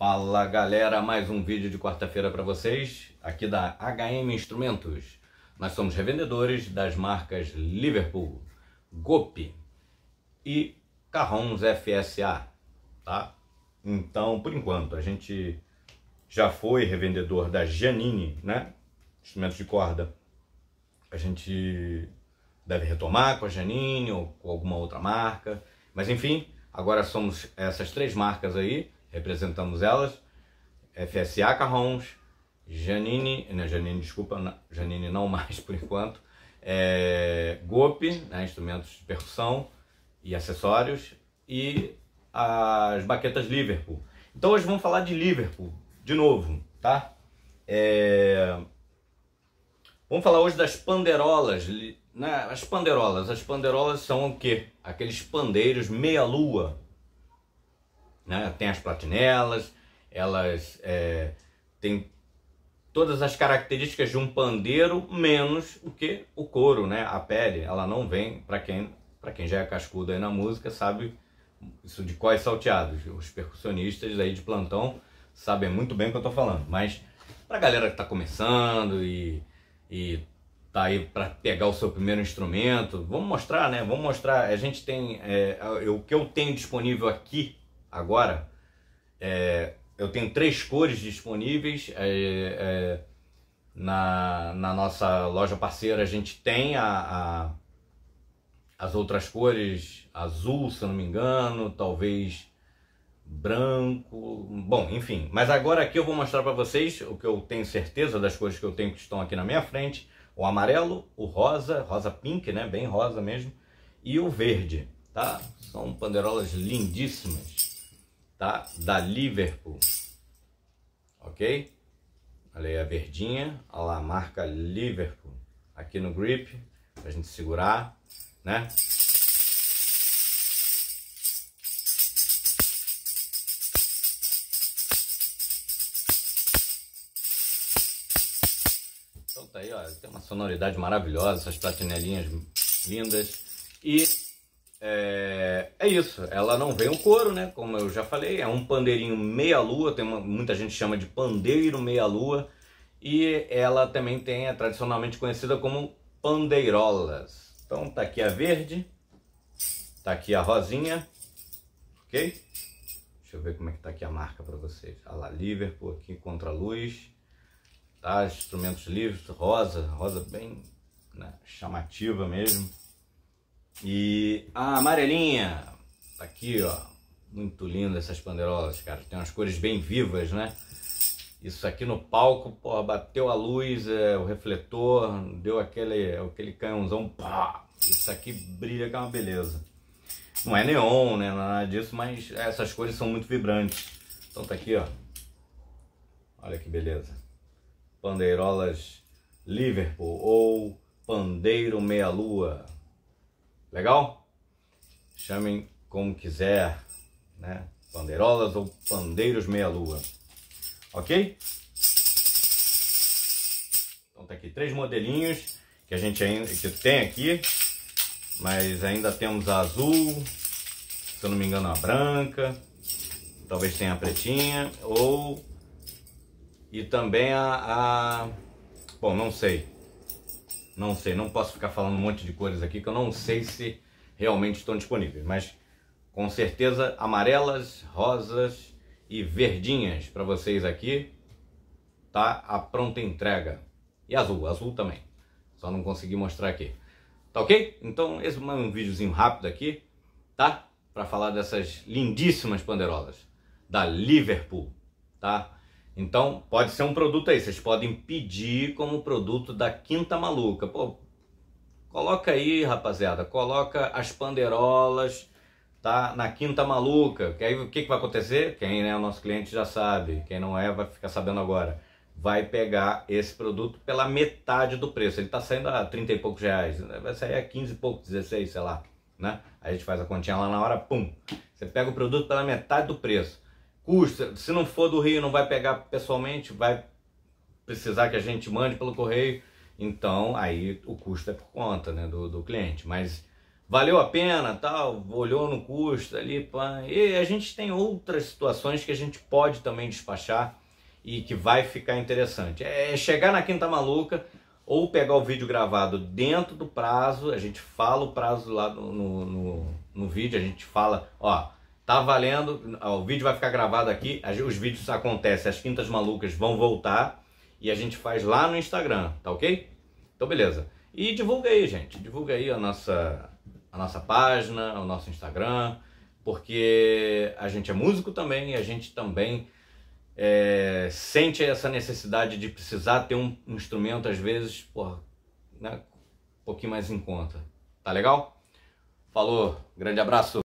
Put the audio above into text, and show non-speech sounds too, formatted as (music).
Fala galera, mais um vídeo de quarta-feira para vocês, aqui da HM Instrumentos. Nós somos revendedores das marcas Liverpool, Gopi e Carrons FSA, tá? Então, por enquanto, a gente já foi revendedor da Janine, né? Instrumentos de corda. A gente deve retomar com a Janine ou com alguma outra marca, mas enfim, agora somos essas três marcas aí Representamos elas, FSA Carrons, Janine, né, Janine, desculpa, Janine não (laughs) mais por enquanto, é, Gope, né, instrumentos de percussão e acessórios, e as baquetas Liverpool. Então hoje vamos falar de Liverpool, de novo, tá? É... Vamos falar hoje das panderolas, né? As panderolas, as panderolas são o quê? Aqueles pandeiros meia lua, né? Tem as platinelas, elas é, têm todas as características de um pandeiro, menos o que? O couro, né? a pele. Ela não vem, para quem, quem já é cascudo aí na música, sabe isso de quais salteados. Os percussionistas aí de plantão sabem muito bem o que eu estou falando. Mas para a galera que está começando e, e tá aí para pegar o seu primeiro instrumento, vamos mostrar, né? Vamos mostrar. A gente tem é, o que eu tenho disponível aqui agora, é, eu tenho três cores disponíveis. É, é, na, na nossa loja parceira a gente tem a, a, as outras cores, azul, se não me engano, talvez branco, bom, enfim. Mas agora aqui eu vou mostrar para vocês o que eu tenho certeza das cores que eu tenho que estão aqui na minha frente. O amarelo, o rosa, rosa pink, né, bem rosa mesmo, e o verde, tá? São panderolas lindíssimas tá? Da Liverpool, ok? Olha aí a verdinha, olha lá a marca Liverpool aqui no grip, pra gente segurar, né? Então tá aí, ó, tem uma sonoridade maravilhosa, essas platinelinhas lindas e é, é, isso, ela não vem o couro, né? Como eu já falei, é um pandeirinho meia-lua, tem uma, muita gente chama de pandeiro meia-lua, e ela também tem, é tradicionalmente conhecida como pandeirolas. Então tá aqui a verde, tá aqui a rosinha, ok? Deixa eu ver como é que tá aqui a marca para vocês. Olha lá, Liverpool aqui contra a luz, tá? Instrumentos livres, rosa, rosa bem né, chamativa mesmo. E a amarelinha, tá aqui, ó. Muito linda essas panderolas, cara. Tem umas cores bem vivas, né? Isso aqui no palco, pô, bateu a luz, é, o refletor, deu aquele, aquele canhãozão, pá! Isso aqui brilha que é uma beleza. Não é neon, né? É nada disso, mas essas cores são muito vibrantes. Então tá aqui, ó. Olha que beleza. Pandeirolas Liverpool ou Pandeiro Meia Lua. Legal? Chamem como quiser, né? Pandeirolas ou pandeiros meia-lua. Ok? Então tá aqui três modelinhos que a gente ainda que tem aqui, mas ainda temos a azul, se eu não me engano a branca, talvez tenha a pretinha ou e também a, a... bom não sei não sei, não posso ficar falando um monte de cores aqui que eu não sei se realmente estão disponíveis, mas com certeza amarelas, rosas e verdinhas para vocês aqui. Tá a pronta entrega. E azul, azul também. Só não consegui mostrar aqui. Tá ok? Então esse é um videozinho rápido aqui, tá? Para falar dessas lindíssimas panderolas da Liverpool, tá? Então, pode ser um produto aí. Vocês podem pedir como produto da Quinta Maluca. Pô, coloca aí, rapaziada. Coloca as panderolas tá na Quinta Maluca. Que aí o que, que vai acontecer? Quem é o nosso cliente já sabe. Quem não é, vai ficar sabendo agora. Vai pegar esse produto pela metade do preço. Ele tá saindo a 30 e poucos reais. Vai sair a 15 e pouco, 16, sei lá. Né? a gente faz a continha lá na hora, pum. Você pega o produto pela metade do preço custa. Uh, se não for do Rio, não vai pegar pessoalmente, vai precisar que a gente mande pelo correio. Então, aí o custo é por conta né, do, do cliente. Mas valeu a pena, tal, olhou no custo ali. Pá. E a gente tem outras situações que a gente pode também despachar e que vai ficar interessante. É, é chegar na Quinta Maluca ou pegar o vídeo gravado dentro do prazo, a gente fala o prazo lá no, no, no, no vídeo, a gente fala, ó, Tá valendo, o vídeo vai ficar gravado aqui. Os vídeos acontecem, as quintas malucas vão voltar e a gente faz lá no Instagram, tá ok? Então beleza. E divulga aí, gente. Divulga aí a nossa, a nossa página, o nosso Instagram, porque a gente é músico também e a gente também é, sente essa necessidade de precisar ter um instrumento, às vezes, por, né, um pouquinho mais em conta. Tá legal? Falou, grande abraço!